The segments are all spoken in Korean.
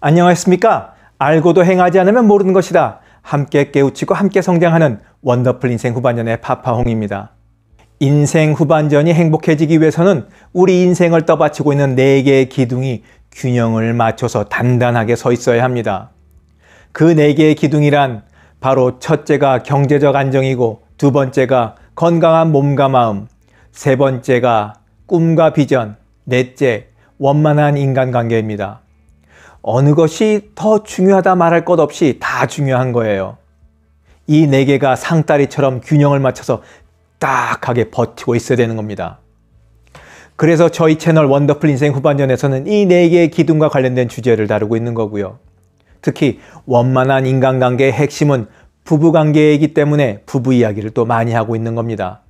안녕하십니까? 알고도 행하지 않으면 모르는 것이다. 함께 깨우치고 함께 성장하는 원더풀 인생 후반전의 파파홍입니다. 인생 후반전이 행복해지기 위해서는 우리 인생을 떠받치고 있는 네 개의 기둥이 균형을 맞춰서 단단하게 서 있어야 합니다. 그 네 개의 기둥이란 바로 첫째가 경제적 안정이고 두 번째가 건강한 몸과 마음, 세 번째가 꿈과 비전, 넷째 원만한 인간관계입니다. 어느 것이 더 중요하다 말할 것 없이 다 중요한 거예요. 이 네 개가 상다리처럼 균형을 맞춰서 딱하게 버티고 있어야 되는 겁니다. 그래서 저희 채널 원더풀 인생 후반전에서는 이 네 개의 기둥과 관련된 주제를 다루고 있는 거고요. 특히 원만한 인간관계의 핵심은 부부관계이기 때문에 부부 이야기를 또 많이 하고 있는 겁니다.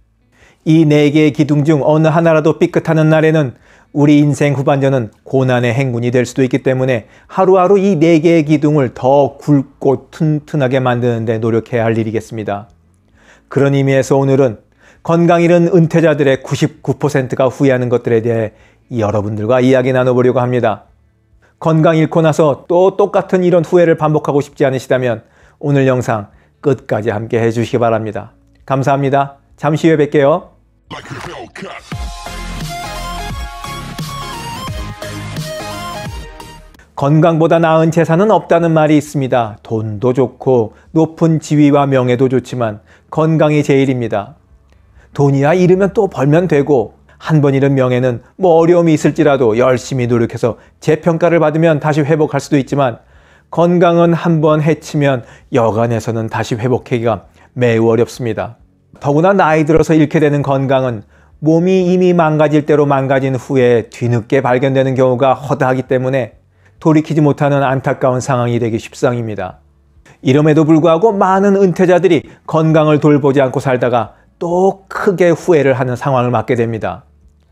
이 네 개의 기둥 중 어느 하나라도 삐끗하는 날에는 우리 인생 후반전은 고난의 행군이 될 수도 있기 때문에 하루하루 이 네 개의 기둥을 더 굵고 튼튼하게 만드는데 노력해야 할 일이겠습니다. 그런 의미에서 오늘은 건강 잃은 은퇴자들의 99%가 후회하는 것들에 대해 여러분들과 이야기 나눠보려고 합니다. 건강 잃고 나서 또 똑같은 이런 후회를 반복하고 싶지 않으시다면 오늘 영상 끝까지 함께 해주시기 바랍니다. 감사합니다. 잠시 후에 뵐게요. 건강보다 나은 재산은 없다는 말이 있습니다. 돈도 좋고 높은 지위와 명예도 좋지만 건강이 제일입니다. 돈이야 잃으면 또 벌면 되고 한 번 잃은 명예는 뭐 어려움이 있을지라도 열심히 노력해서 재평가를 받으면 다시 회복할 수도 있지만 건강은 한 번 해치면 여간해서는 다시 회복하기가 매우 어렵습니다. 더구나 나이 들어서 잃게 되는 건강은 몸이 이미 망가질 대로 망가진 후에 뒤늦게 발견되는 경우가 허다하기 때문에 돌이키지 못하는 안타까운 상황이 되기 쉽상입니다. 이름에도 불구하고 많은 은퇴자들이 건강을 돌보지 않고 살다가 또 크게 후회를 하는 상황을 맞게 됩니다.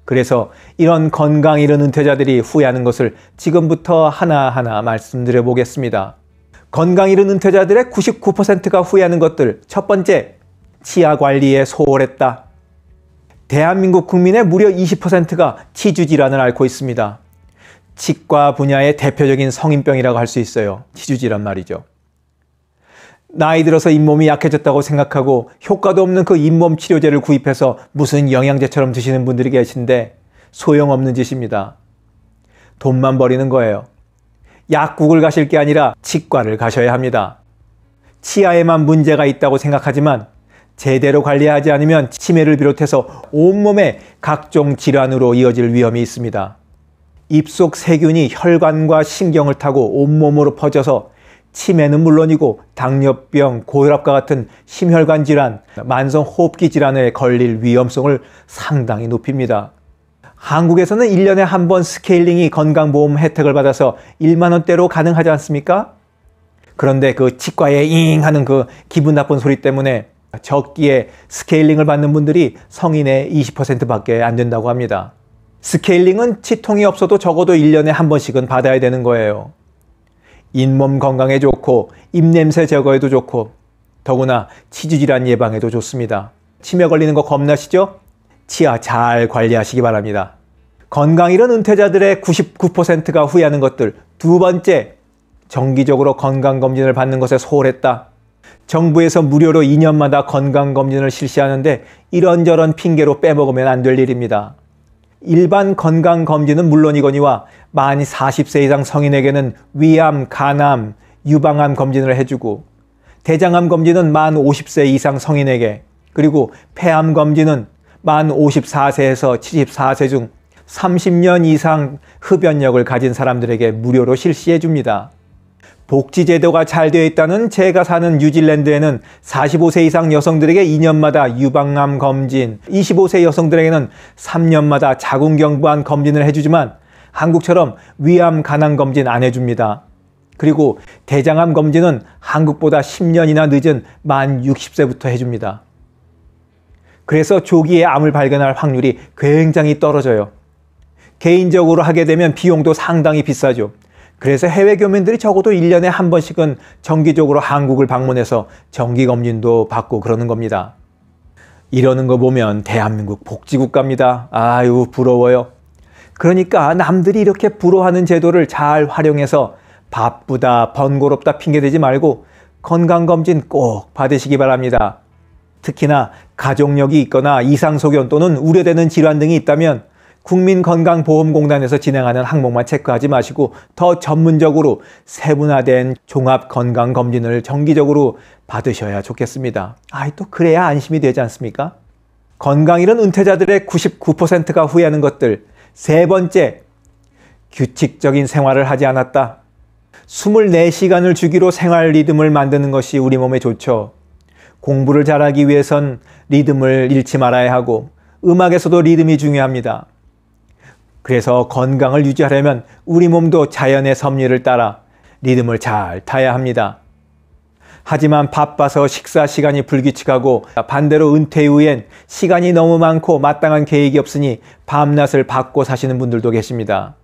그래서 이런 건강 잃은 은퇴자들이 후회하는 것을 지금부터 하나하나 말씀드려 보겠습니다. 건강 잃은 은퇴자들의 99%가 후회하는 것들. 첫 번째, 치아 관리에 소홀했다. 대한민국 국민의 무려 20%가 치주 질환을 앓고 있습니다. 치과 분야의 대표적인 성인병이라고 할 수 있어요. 치주질환 말이죠. 나이 들어서 잇몸이 약해졌다고 생각하고 효과도 없는 그 잇몸 치료제를 구입해서 무슨 영양제처럼 드시는 분들이 계신데 소용없는 짓입니다. 돈만 버리는 거예요. 약국을 가실 게 아니라 치과를 가셔야 합니다. 치아에만 문제가 있다고 생각하지만 제대로 관리하지 않으면 치매를 비롯해서 온몸에 각종 질환으로 이어질 위험이 있습니다. 입속 세균이 혈관과 신경을 타고 온몸으로 퍼져서 치매는 물론이고 당뇨병, 고혈압과 같은 심혈관 질환, 만성 호흡기 질환에 걸릴 위험성을 상당히 높입니다. 한국에서는 1년에 한 번 스케일링이 건강보험 혜택을 받아서 1만 원대로 가능하지 않습니까? 그런데 그 치과에 잉 하는 그 기분 나쁜 소리 때문에 적기에 스케일링을 받는 분들이 성인의 20% 밖에 안 된다고 합니다. 스케일링은 치통이 없어도 적어도 1년에 한 번씩은 받아야 되는 거예요. 잇몸 건강에 좋고 입냄새 제거에도 좋고 더구나 치주질환 예방에도 좋습니다. 치매 걸리는 거 겁나시죠? 치아 잘 관리하시기 바랍니다. 건강 이은 은퇴자들의 99%가 후회하는 것들 두 번째, 정기적으로 건강검진을 받는 것에 소홀했다. 정부에서 무료로 2년마다 건강검진을 실시하는데 이런저런 핑계로 빼먹으면 안 될 일입니다. 일반 건강검진은 물론이거니와 만 40세 이상 성인에게는 위암, 간암, 유방암 검진을 해주고 대장암 검진은 만 50세 이상 성인에게 그리고 폐암 검진은 만 54세에서 74세 중 30년 이상 흡연력을 가진 사람들에게 무료로 실시해 줍니다. 복지제도가 잘 되어 있다는 제가 사는 뉴질랜드에는 45세 이상 여성들에게 2년마다 유방암 검진, 25세 여성들에게는 3년마다 자궁경부암 검진을 해주지만 한국처럼 위암 간암 검진 안 해줍니다. 그리고 대장암 검진은 한국보다 10년이나 늦은 만 60세부터 해줍니다. 그래서 조기에 암을 발견할 확률이 굉장히 떨어져요. 개인적으로 하게 되면 비용도 상당히 비싸죠. 그래서 해외 교민들이 적어도 1년에 한 번씩은 정기적으로 한국을 방문해서 정기검진도 받고 그러는 겁니다. 이러는 거 보면 대한민국 복지국가입니다. 아유 부러워요. 그러니까 남들이 이렇게 부러워하는 제도를 잘 활용해서 바쁘다 번거롭다 핑계대지 말고 건강검진 꼭 받으시기 바랍니다. 특히나 가족력이 있거나 이상소견 또는 우려되는 질환 등이 있다면 국민건강보험공단에서 진행하는 항목만 체크하지 마시고 더 전문적으로 세분화된 종합건강검진을 정기적으로 받으셔야 좋겠습니다. 아이, 또 그래야 안심이 되지 않습니까? 건강 이은 은퇴자들의 99%가 후회하는 것들. 세 번째, 규칙적인 생활을 하지 않았다. 24시간을 주기로 생활 리듬을 만드는 것이 우리 몸에 좋죠. 공부를 잘하기 위해선 리듬을 잃지 말아야 하고, 음악에서도 리듬이 중요합니다. 그래서 건강을 유지하려면 우리 몸도 자연의 섭리를 따라 리듬을 잘 타야 합니다. 하지만 바빠서 식사 시간이 불규칙하고 반대로 은퇴 후엔 시간이 너무 많고 마땅한 계획이 없으니 밤낮을 바꿔 사시는 분들도 계십니다.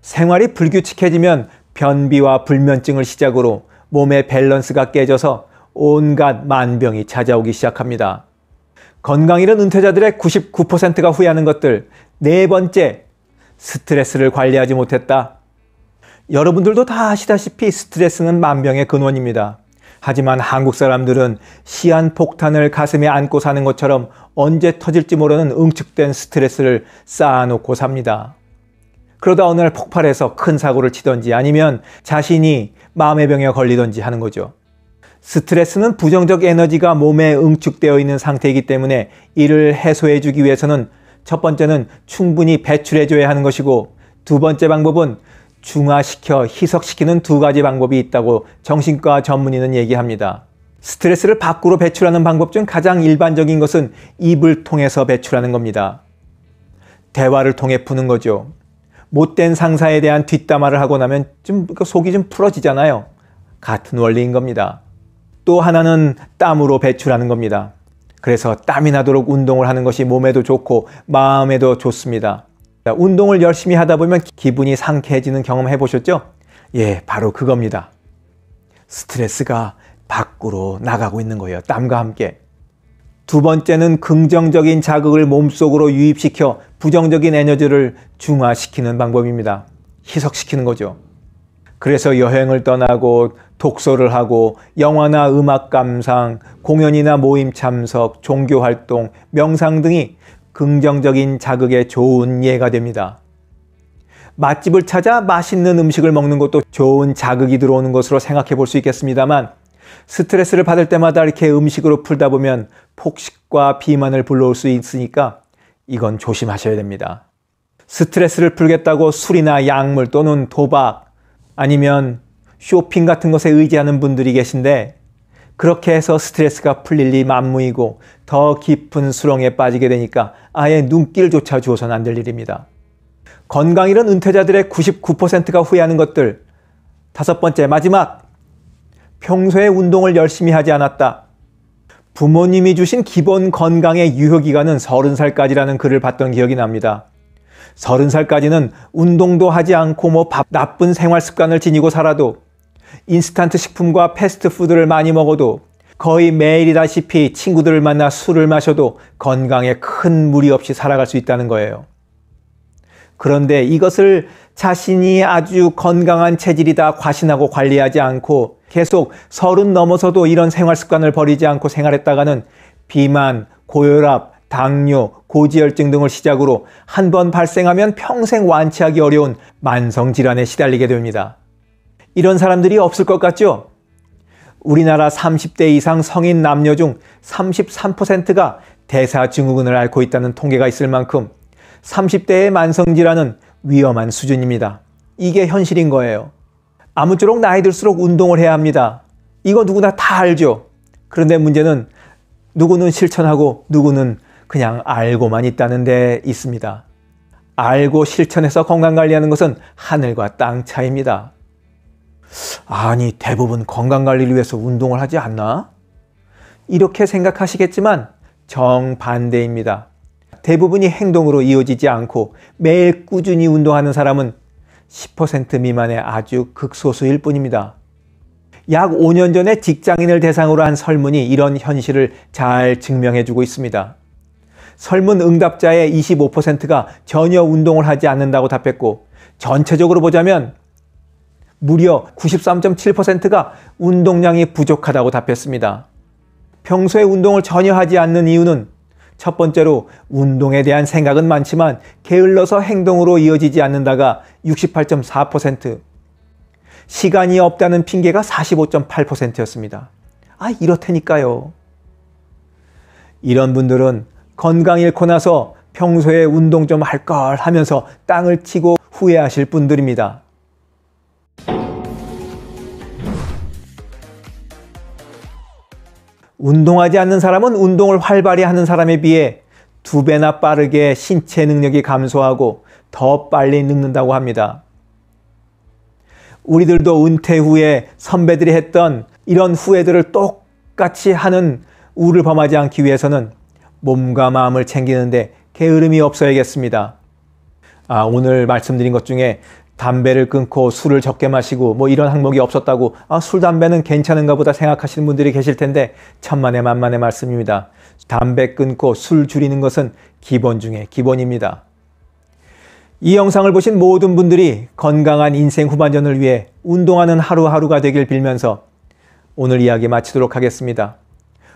생활이 불규칙해지면 변비와 불면증을 시작으로 몸의 밸런스가 깨져서 온갖 만병이 찾아오기 시작합니다. 건강 잃은 은퇴자들의 99%가 후회하는 것들 네 번째 스트레스를 관리하지 못했다. 여러분들도 다 아시다시피 스트레스는 만병의 근원입니다. 하지만 한국 사람들은 시한 폭탄을 가슴에 안고 사는 것처럼 언제 터질지 모르는 응축된 스트레스를 쌓아놓고 삽니다. 그러다 어느 날 폭발해서 큰 사고를 치던지 아니면 자신이 마음의 병에 걸리던지 하는 거죠. 스트레스는 부정적 에너지가 몸에 응축되어 있는 상태이기 때문에 이를 해소해 주기 위해서는 첫 번째는 충분히 배출해줘야 하는 것이고 두 번째 방법은 중화시켜 희석시키는 두 가지 방법이 있다고 정신과 전문의는 얘기합니다. 스트레스를 밖으로 배출하는 방법 중 가장 일반적인 것은 입을 통해서 배출하는 겁니다. 대화를 통해 푸는 거죠. 못된 상사에 대한 뒷담화를 하고 나면 좀 그 속이 좀 풀어지잖아요. 같은 원리인 겁니다. 또 하나는 땀으로 배출하는 겁니다. 그래서 땀이 나도록 운동을 하는 것이 몸에도 좋고 마음에도 좋습니다. 운동을 열심히 하다 보면 기분이 상쾌해지는 경험 해보셨죠? 예, 바로 그겁니다. 스트레스가 밖으로 나가고 있는 거예요. 땀과 함께. 두 번째는 긍정적인 자극을 몸속으로 유입시켜 부정적인 에너지를 중화시키는 방법입니다. 희석시키는 거죠. 그래서 여행을 떠나고 독서를 하고 영화나 음악 감상, 공연이나 모임 참석, 종교 활동, 명상 등이 긍정적인 자극에 좋은 예가 됩니다. 맛집을 찾아 맛있는 음식을 먹는 것도 좋은 자극이 들어오는 것으로 생각해 볼 수 있겠습니다만 스트레스를 받을 때마다 이렇게 음식으로 풀다 보면 폭식과 비만을 불러올 수 있으니까 이건 조심하셔야 됩니다. 스트레스를 풀겠다고 술이나 약물 또는 도박, 아니면 쇼핑 같은 것에 의지하는 분들이 계신데 그렇게 해서 스트레스가 풀릴 리 만무이고 더 깊은 수렁에 빠지게 되니까 아예 눈길조차 주어서는 안 될 일입니다. 건강 이란 은퇴자들의 99%가 후회하는 것들. 다섯 번째, 마지막. 평소에 운동을 열심히 하지 않았다. 부모님이 주신 기본 건강의 유효기간은 30살까지라는 글을 봤던 기억이 납니다. 서른 살까지는 운동도 하지 않고 뭐 밥, 나쁜 생활 습관을 지니고 살아도 인스턴트 식품과 패스트푸드를 많이 먹어도 거의 매일이다시피 친구들을 만나 술을 마셔도 건강에 큰 무리 없이 살아갈 수 있다는 거예요. 그런데 이것을 자신이 아주 건강한 체질이다 과신하고 관리하지 않고 계속 서른 넘어서도 이런 생활 습관을 버리지 않고 생활했다가는 비만, 고혈압, 당뇨, 고지혈증 등을 시작으로 한 번 발생하면 평생 완치하기 어려운 만성질환에 시달리게 됩니다. 이런 사람들이 없을 것 같죠? 우리나라 30대 이상 성인 남녀 중 33%가 대사증후군을 앓고 있다는 통계가 있을 만큼 30대의 만성질환은 위험한 수준입니다. 이게 현실인 거예요. 아무쪼록 나이 들수록 운동을 해야 합니다. 이거 누구나 다 알죠. 그런데 문제는 누구는 실천하고 누구는 그냥 알고만 있다는 데 있습니다. 알고 실천해서 건강 관리하는 것은 하늘과 땅 차이입니다. 아니, 대부분 건강 관리를 위해서 운동을 하지 않나? 이렇게 생각하시겠지만 정반대입니다. 대부분이 행동으로 이어지지 않고 매일 꾸준히 운동하는 사람은 10% 미만의 아주 극소수일 뿐입니다. 약 5년 전에 직장인을 대상으로 한 설문이 이런 현실을 잘 증명해 주고 있습니다. 설문 응답자의 25%가 전혀 운동을 하지 않는다고 답했고 전체적으로 보자면 무려 93.7%가 운동량이 부족하다고 답했습니다. 평소에 운동을 전혀 하지 않는 이유는 첫 번째로 운동에 대한 생각은 많지만 게을러서 행동으로 이어지지 않는다가 68.4%, 시간이 없다는 핑계가 45.8%였습니다. 아, 이렇다니까요. 이런 분들은 건강 잃고 나서 평소에 운동 좀 할 걸 하면서 땅을 치고 후회하실 분들입니다. 운동하지 않는 사람은 운동을 활발히 하는 사람에 비해 두 배나 빠르게 신체 능력이 감소하고 더 빨리 늙는다고 합니다. 우리들도 은퇴 후에 선배들이 했던 이런 후회들을 똑같이 하는 우를 범하지 않기 위해서는 몸과 마음을 챙기는데 게으름이 없어야겠습니다. 아, 오늘 말씀드린 것 중에 담배를 끊고 술을 적게 마시고 뭐 이런 항목이 없었다고 아, 술, 담배는 괜찮은가 보다 생각하시는 분들이 계실 텐데 천만의 만만의 말씀입니다. 담배 끊고 술 줄이는 것은 기본 중에 기본입니다. 이 영상을 보신 모든 분들이 건강한 인생 후반전을 위해 운동하는 하루하루가 되길 빌면서 오늘 이야기 마치도록 하겠습니다.